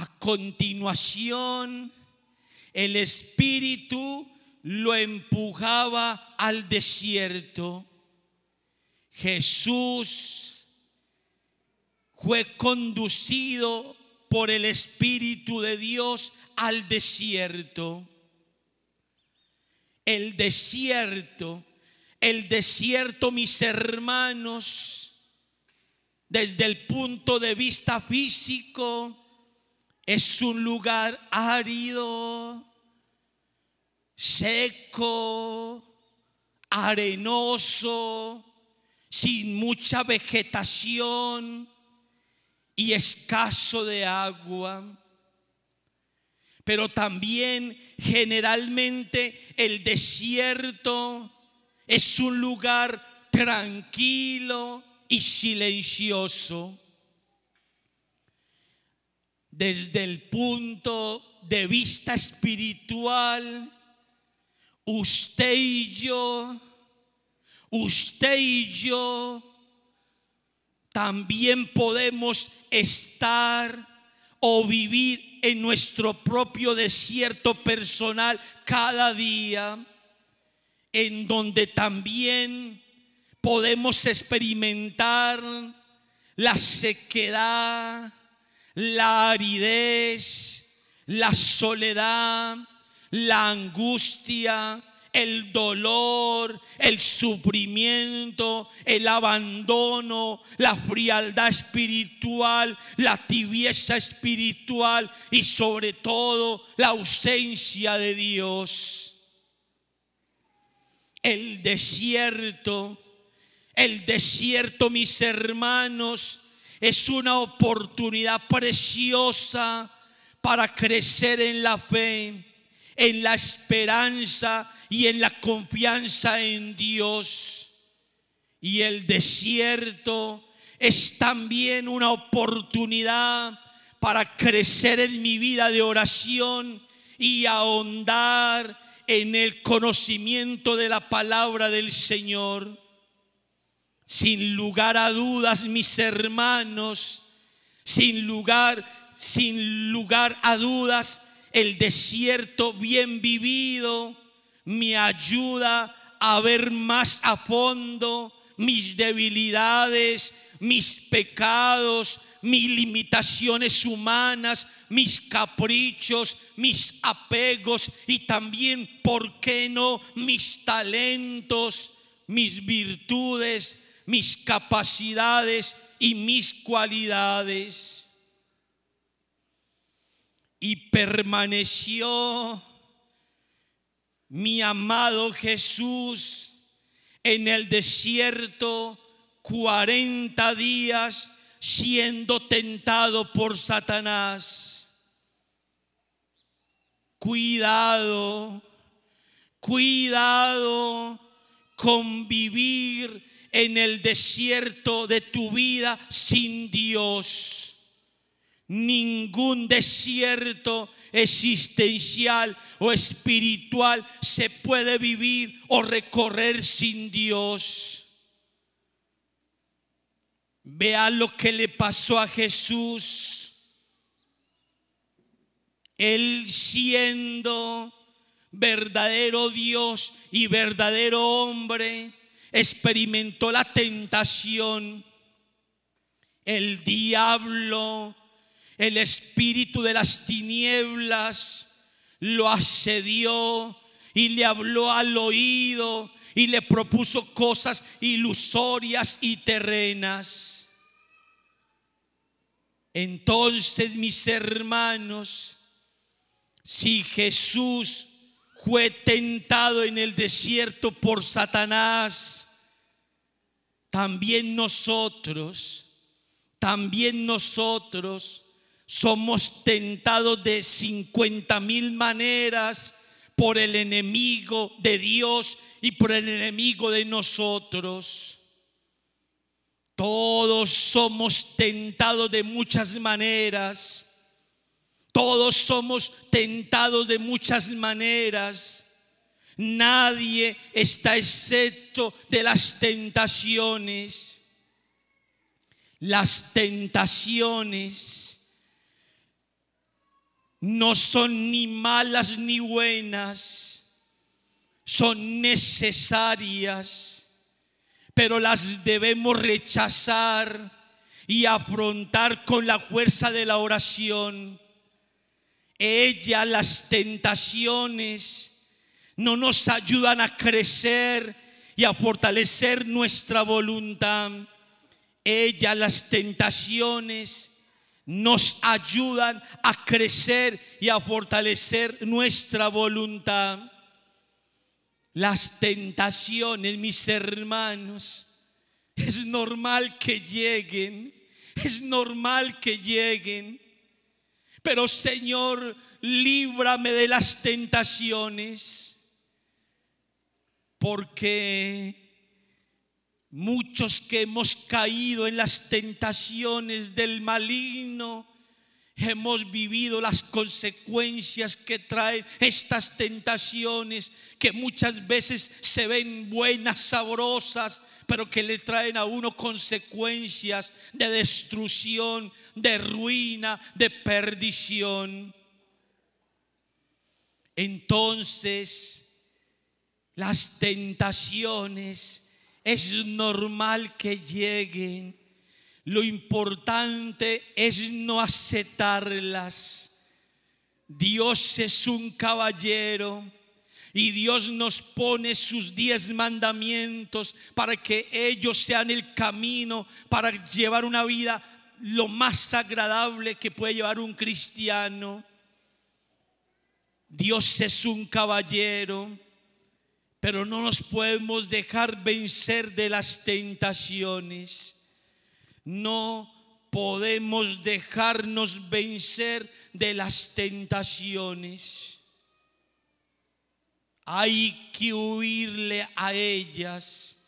A continuación, el Espíritu lo empujaba al desierto. Jesús fue conducido por el Espíritu de Dios al desierto. El desierto, el desierto, mis hermanos, desde el punto de vista físico, es un lugar árido, seco, arenoso, sin mucha vegetación y escaso de agua. Pero también generalmente el desierto es un lugar tranquilo y silencioso desde el punto de vista espiritual, usted y yo, usted y yo también podemos estar o vivir en nuestro propio desierto personal cada día, en donde también podemos experimentar la sequedad, la aridez, la soledad, la angustia, el dolor, el sufrimiento, el abandono, la frialdad espiritual, la tibieza espiritual y sobre todo la ausencia de Dios. El desierto, el desierto, mis hermanos, es una oportunidad preciosa para crecer en la fe, en la esperanza y en la confianza en Dios. Y el desierto es también una oportunidad para crecer en mi vida de oración y ahondar en el conocimiento de la palabra del Señor. Sin lugar a dudas, mis hermanos, sin lugar, sin lugar a dudas, el desierto bien vivido me ayuda a ver más a fondo mis debilidades, mis pecados, mis limitaciones humanas, mis caprichos, mis apegos y también, ¿por qué no?, mis talentos, mis virtudes, mis capacidades y mis cualidades. Y permaneció mi amado Jesús en el desierto cuarenta días siendo tentado por Satanás. Cuidado, cuidado con vivir en el desierto de tu vida sin Dios. Ningún desierto existencial o espiritual se puede vivir o recorrer sin Dios. Vea lo que le pasó a Jesús. Él siendo verdadero Dios y verdadero hombre, experimentó la tentación, el diablo, el espíritu de las tinieblas lo asedió y le habló al oído y le propuso cosas ilusorias y terrenas. Entonces, mis hermanos, si Jesús fue tentado en el desierto por Satanás, también nosotros, también nosotros somos tentados de 50 mil maneras por el enemigo de Dios y por el enemigo de nosotros. Todos somos tentados de muchas maneras. Todos somos tentados de muchas maneras. Nadie está excepto de las tentaciones. Las tentaciones no son ni malas ni buenas, son necesarias, pero las debemos rechazar y afrontar con la fuerza de la oración ella, las tentaciones, no nos ayudan a crecer y a fortalecer nuestra voluntad. Ella, las tentaciones, nos ayudan a crecer y a fortalecer nuestra voluntad. Las tentaciones, mis hermanos, es normal que lleguen, es normal que lleguen. Pero Señor, líbrame de las tentaciones, porque muchos que hemos caído en las tentaciones del maligno, hemos vivido las consecuencias que traen estas tentaciones, que muchas veces se ven buenas, sabrosas, pero que le traen a uno consecuencias de destrucción, de ruina, de perdición. Entonces, las tentaciones es normal que lleguen lo importante es no aceptarlas. Dios es un caballero y Dios nos pone sus diez mandamientos para que ellos sean el camino para llevar una vida lo más agradable que puede llevar un cristiano. Dios es un caballero, pero no nos podemos dejar vencer de las tentaciones. No podemos dejarnos vencer de las tentaciones. Hay que huirle a ellas.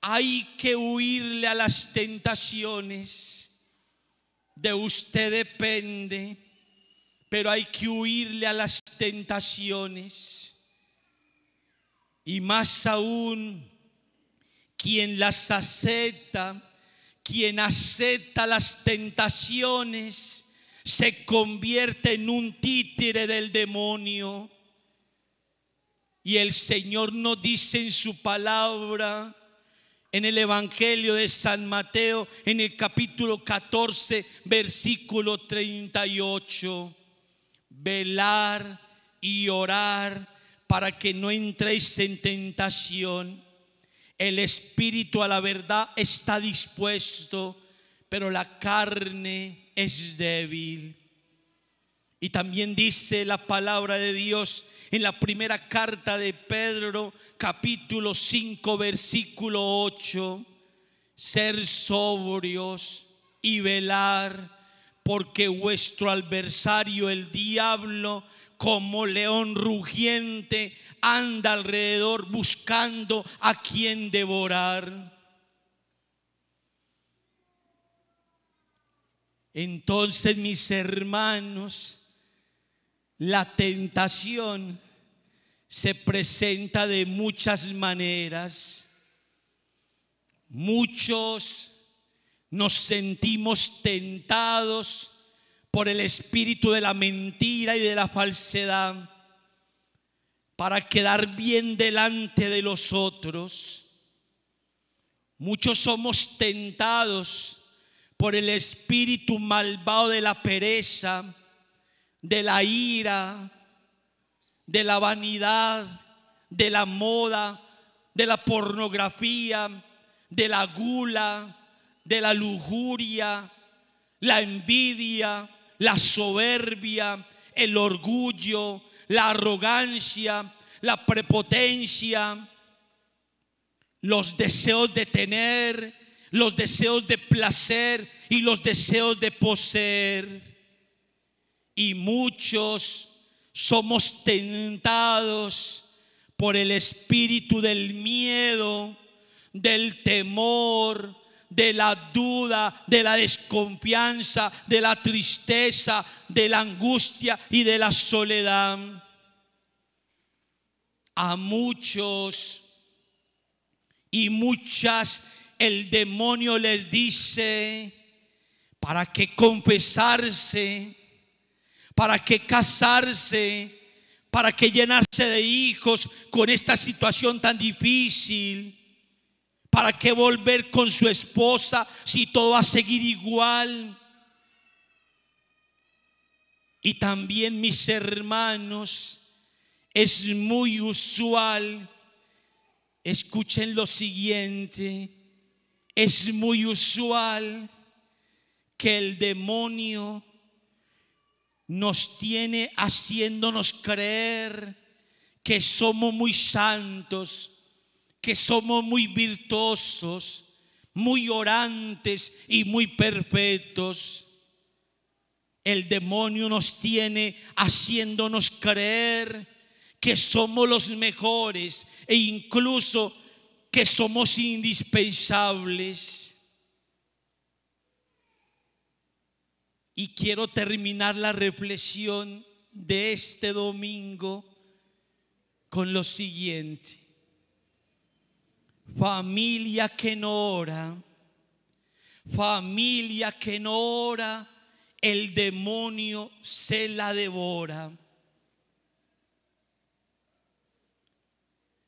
Hay que huirle a las tentaciones. De usted depende, pero hay que huirle a las tentaciones. Y más aún, quien las acepta, quien acepta las tentaciones se convierte en un títere del demonio. Y el Señor nos dice en su palabra, en el Evangelio de San Mateo, en el capítulo 14, versículo 38, velar y orar para que no entréis en tentación. El espíritu a la verdad está dispuesto, pero la carne es débil. Y también dice la palabra de Dios en la primera carta de Pedro, capítulo 5, versículo 8, ser sobrios y velar, porque vuestro adversario, el diablo, como león rugiente, anda alrededor buscando a quien devorar. Entonces, mis hermanos, la tentación se presenta de muchas maneras. Muchos nos sentimos tentados por el espíritu de la mentira y de la falsedad para quedar bien delante de los otros. Muchos somos tentados por el espíritu malvado de la pereza, de la ira, de la vanidad, de la moda, de la pornografía, de la gula, de la lujuria, la envidia, la soberbia, el orgullo, la arrogancia, la prepotencia, los deseos de tener, los deseos de placer y los deseos de poseer. Y muchos somos tentados por el espíritu del miedo, del temor, de la duda, de la desconfianza, de la tristeza, de la angustia y de la soledad. A muchos y muchas el demonio les dice, ¿para qué confesarse? ¿Para qué casarse? ¿Para qué llenarse de hijos con esta situación tan difícil? ¿Para qué volver con su esposa si todo va a seguir igual? Y también mis hermanos, es muy usual, escuchen lo siguiente, es muy usual que el demonio nos tiene haciéndonos creer que somos muy santos que somos muy virtuosos, muy orantes y muy perpetuos. El demonio nos tiene haciéndonos creer que somos los mejores e incluso que somos indispensables. Y quiero terminar la reflexión de este domingo con lo siguiente. Familia que no ora, familia que no ora, el demonio se la devora.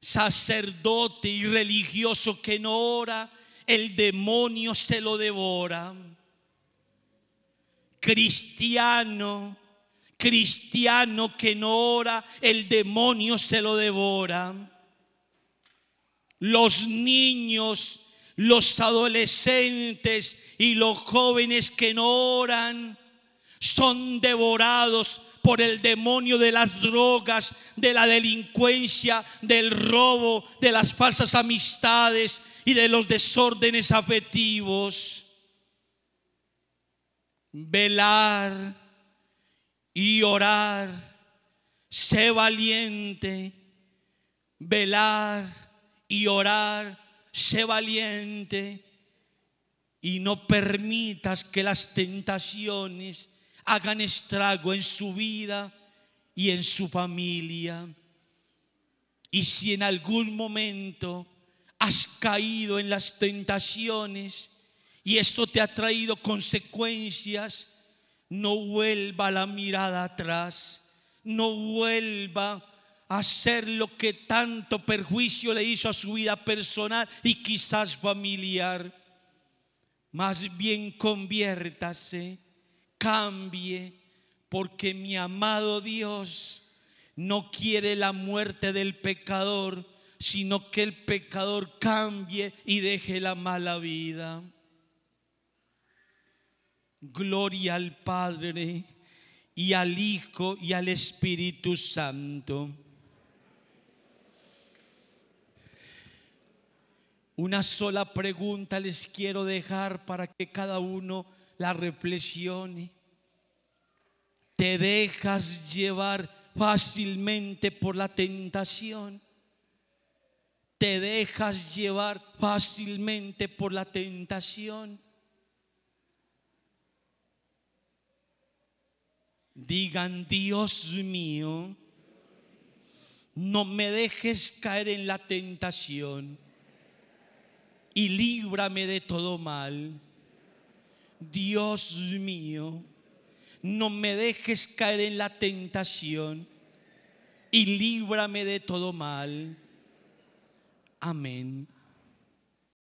Sacerdote y religioso que no ora, el demonio se lo devora. Cristiano, cristiano que no ora, el demonio se lo devora los niños, los adolescentes y los jóvenes que no oran son devorados por el demonio de las drogas, de la delincuencia, del robo, de las falsas amistades y de los desórdenes afectivos. Velar y orar. Sé valiente. Velar y orar, sé valiente y no permitas que las tentaciones hagan estrago en su vida y en su familia. Y si en algún momento has caído en las tentaciones y eso te ha traído consecuencias, no vuelva la mirada atrás, no vuelva hacer lo que tanto perjuicio le hizo a su vida personal y quizás familiar. Más bien conviértase, cambie, porque mi amado Dios no quiere la muerte del pecador, sino que el pecador cambie y deje la mala vida. Gloria al Padre y al Hijo y al Espíritu Santo Una sola pregunta les quiero dejar para que cada uno la reflexione. ¿Te dejas llevar fácilmente por la tentación? ¿Te dejas llevar fácilmente por la tentación? Digan, Dios mío, no me dejes caer en la tentación y líbrame de todo mal. Dios mío, no me dejes caer en la tentación y líbrame de todo mal. Amén.